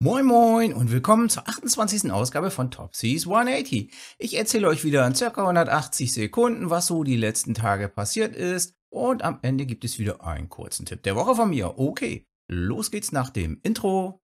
Moin Moin und willkommen zur 28. Ausgabe von Topsies 180. Ich erzähle euch wieder in circa 180 Sekunden, was so die letzten Tage passiert ist und am Ende gibt es wieder einen kurzen Tipp der Woche von mir. Okay, los geht's nach dem Intro.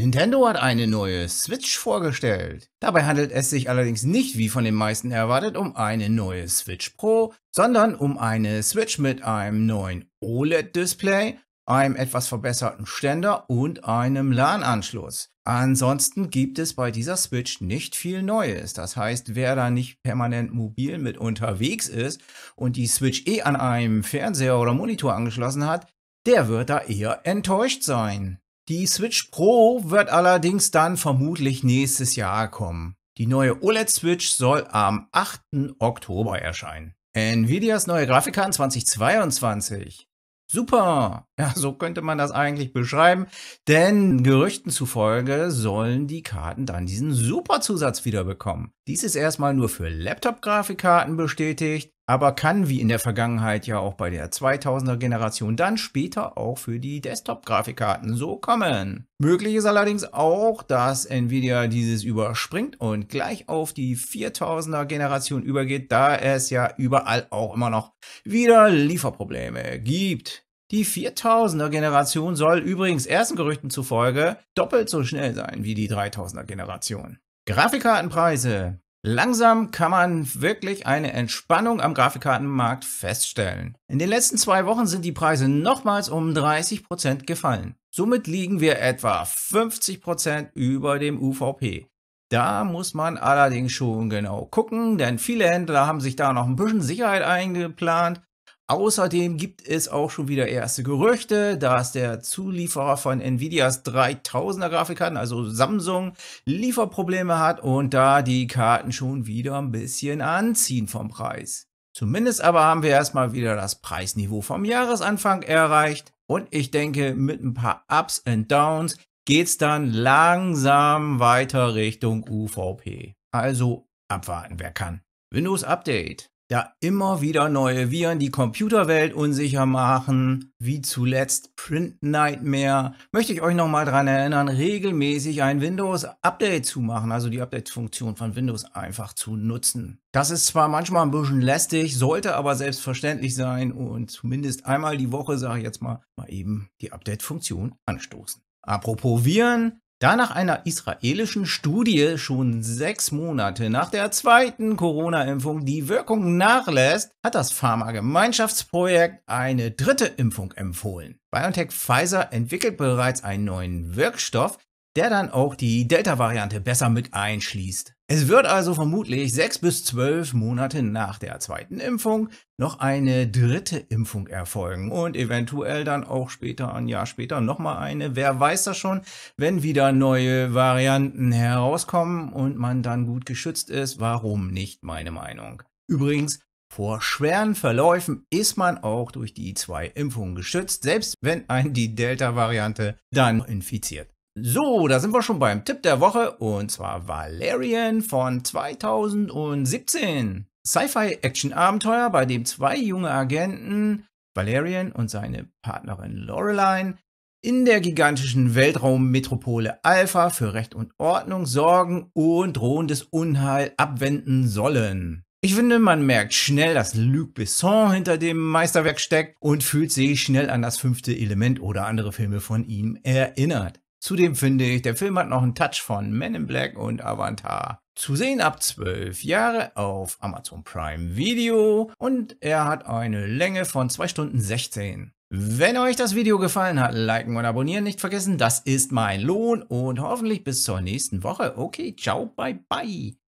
Nintendo hat eine neue Switch vorgestellt. Dabei handelt es sich allerdings nicht, wie von den meisten erwartet, um eine neue Switch Pro, sondern um eine Switch mit einem neuen OLED-Display, einem etwas verbesserten Ständer und einem LAN-Anschluss. Ansonsten gibt es bei dieser Switch nicht viel Neues. Das heißt, wer da nicht permanent mobil mit unterwegs ist und die Switch eh an einem Fernseher oder Monitor angeschlossen hat, der wird da eher enttäuscht sein. Die Switch Pro wird allerdings dann vermutlich nächstes Jahr kommen. Die neue OLED-Switch soll am 8. Oktober erscheinen. Nvidias neue Grafikkarten 2022. Super! Ja, so könnte man das eigentlich beschreiben, denn Gerüchten zufolge sollen die Karten dann diesen Superzusatz wiederbekommen. Dies ist erstmal nur für Laptop-Grafikkarten bestätigt, aber kann, wie in der Vergangenheit ja auch bei der 2000er Generation, dann später auch für die Desktop-Grafikkarten so kommen. Möglich ist allerdings auch, dass Nvidia dieses überspringt und gleich auf die 4000er Generation übergeht, da es ja überall auch immer noch wieder Lieferprobleme gibt. Die 4000er Generation soll übrigens ersten Gerüchten zufolge doppelt so schnell sein wie die 3000er Generation. Grafikkartenpreise Langsam kann man wirklich eine Entspannung am Grafikkartenmarkt feststellen. In den letzten zwei Wochen sind die Preise nochmals um 30% gefallen. Somit liegen wir etwa 50% über dem UVP. Da muss man allerdings schon genau gucken, denn viele Händler haben sich da noch ein bisschen Sicherheit eingeplant Außerdem gibt es auch schon wieder erste Gerüchte, dass der Zulieferer von Nvidias 3000er Grafikkarten, also Samsung, Lieferprobleme hat und da die Karten schon wieder ein bisschen anziehen vom Preis. Zumindest aber haben wir erstmal wieder das Preisniveau vom Jahresanfang erreicht und ich denke, mit ein paar Ups und Downs geht's dann langsam weiter Richtung UVP. Also abwarten, wer kann. Windows Update da immer wieder neue Viren die Computerwelt unsicher machen, wie zuletzt Print Nightmare. Möchte ich euch nochmal daran erinnern, regelmäßig ein Windows-Update zu machen, also die Update-Funktion von Windows einfach zu nutzen. Das ist zwar manchmal ein bisschen lästig, sollte aber selbstverständlich sein und zumindest einmal die Woche, sage ich jetzt mal, mal eben die Update-Funktion anstoßen. Apropos Viren, da nach einer israelischen Studie schon sechs Monate nach der zweiten Corona-Impfung die Wirkung nachlässt, hat das Pharma-Gemeinschaftsprojekt eine dritte Impfung empfohlen. BioNTech Pfizer entwickelt bereits einen neuen Wirkstoff, der dann auch die Delta-Variante besser mit einschließt. Es wird also vermutlich sechs bis zwölf Monate nach der zweiten Impfung noch eine dritte Impfung erfolgen und eventuell dann auch später, ein Jahr später, nochmal eine. Wer weiß das schon, wenn wieder neue Varianten herauskommen und man dann gut geschützt ist. Warum nicht, meine Meinung. Übrigens, vor schweren Verläufen ist man auch durch die zwei Impfungen geschützt, selbst wenn ein die Delta-Variante dann infiziert. So, da sind wir schon beim Tipp der Woche und zwar Valerian von 2017. Sci-Fi-Action-Abenteuer, bei dem zwei junge Agenten, Valerian und seine Partnerin Loreline, in der gigantischen Weltraummetropole Alpha für Recht und Ordnung sorgen und drohendes Unheil abwenden sollen. Ich finde, man merkt schnell, dass Luc Besson hinter dem Meisterwerk steckt und fühlt sich schnell an das fünfte Element oder andere Filme von ihm erinnert. Zudem finde ich, der Film hat noch einen Touch von Men in Black und Avatar. Zu sehen ab 12 Jahre auf Amazon Prime Video und er hat eine Länge von 2 Stunden 16. Wenn euch das Video gefallen hat, liken und abonnieren nicht vergessen. Das ist mein Lohn und hoffentlich bis zur nächsten Woche. Okay, ciao, bye bye.